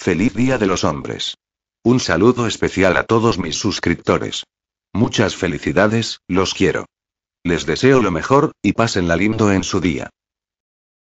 Feliz Día de los Hombres. Un saludo especial a todos mis suscriptores. Muchas felicidades, los quiero. Les deseo lo mejor, y la lindo en su día.